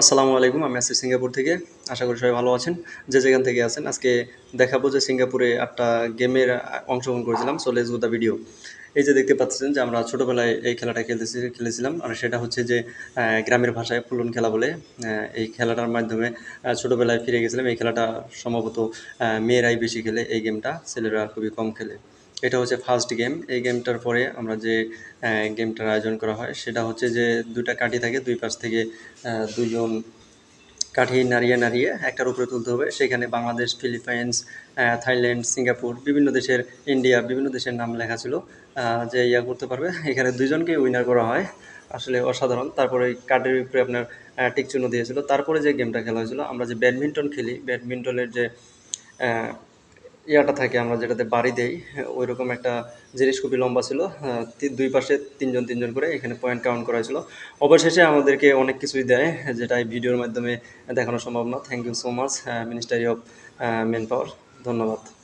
আসসালামু আলাইকুম আমি আছি সিঙ্গাপুর থেকে আশা করি সবাই ভালো আছেন যে যেখান থেকে আছেন আজকে দেখাবো যে সিঙ্গাপুরে একটা গেমের অংশগ্রহণ করেছিলাম সো লেজ দ্য ভিডিও এই যে দেখতে পাচ্ছেন যে আমরা ছোটোবেলায় এই খেলাটা খেলতেছি খেলেছিলাম আর সেটা হচ্ছে যে গ্রামের ভাষায় ফুলন খেলা বলে এই খেলাটার মাধ্যমে ছোটোবেলায় ফিরে গেছিলাম এই খেলাটা সম্ভবত মেয়েরাই বেশি খেলে এই গেমটা ছেলেরা খুবই কম খেলে এটা হচ্ছে ফার্স্ট গেম এই গেমটার পরে আমরা যে গেমটার আয়োজন করা হয় সেটা হচ্ছে যে দুটা কাঠি থাকে দুই পাশ থেকে দুজন কাঠি নাড়িয়ে নাড়িয়ে একটার উপরে তুলতে হবে সেখানে বাংলাদেশ ফিলিপাইন্স থাইল্যান্ড সিঙ্গাপুর বিভিন্ন দেশের ইন্ডিয়া বিভিন্ন দেশের নাম লেখা ছিল যে ইয়া করতে পারবে এখানে দুজনকে উইনার করা হয় আসলে অসাধারণ তারপরে ওই কাঠের উপরে আপনার টিকচুনো দিয়েছিল তারপরে যে গেমটা খেলা হয়েছিল আমরা যে ব্যাডমিন্টন খেলি ব্যাডমিন্টনের যে ইয়াটা থাকে আমরা যেটাতে বাড়ি দেই ওই রকম একটা জিনিস খুবই লম্বা ছিল দুই পাশে তিনজন তিনজন করে এখানে পয়েন্ট কাউন্ট করা হয়েছিল অবশেষে আমাদেরকে অনেক কিছুই দেয় যেটা এই ভিডিওর মাধ্যমে দেখানো সম্ভব না thank you so much ministry of manpower ধন্যবাদ